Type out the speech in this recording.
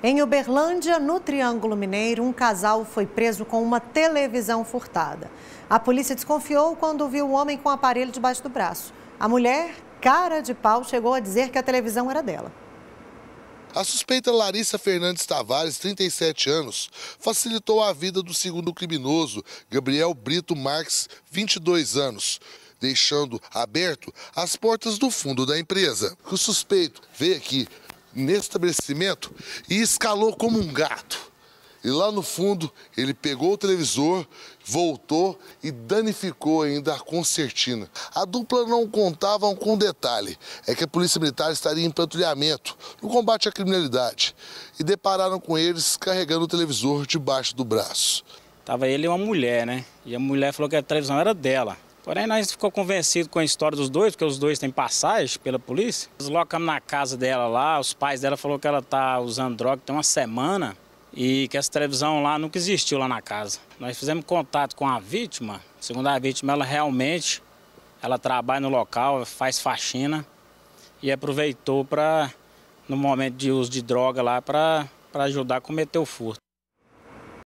Em Uberlândia, no Triângulo Mineiro, um casal foi preso com uma televisão furtada. A polícia desconfiou quando viu o homem com o aparelho debaixo do braço. A mulher, cara de pau, chegou a dizer que a televisão era dela. A suspeita Larissa Fernandes Tavares, 37 anos, facilitou a vida do segundo criminoso, Gabriel Brito Marques, 22 anos deixando aberto as portas do fundo da empresa. O suspeito veio aqui nesse estabelecimento e escalou como um gato. E lá no fundo, ele pegou o televisor, voltou e danificou ainda a concertina. A dupla não contava com um detalhe, é que a polícia militar estaria em patrulhamento, no combate à criminalidade. E depararam com eles carregando o televisor debaixo do braço. Tava ele e uma mulher, né? E a mulher falou que a televisão era dela. Porém, nós ficou convencido com a história dos dois, porque os dois têm passagem pela polícia. Deslocamos na casa dela lá, os pais dela falou que ela tá usando droga tem uma semana e que essa televisão lá nunca existiu lá na casa. Nós fizemos contato com a vítima. Segundo a vítima, ela realmente ela trabalha no local, faz faxina e aproveitou para no momento de uso de droga lá para ajudar a cometer o furto.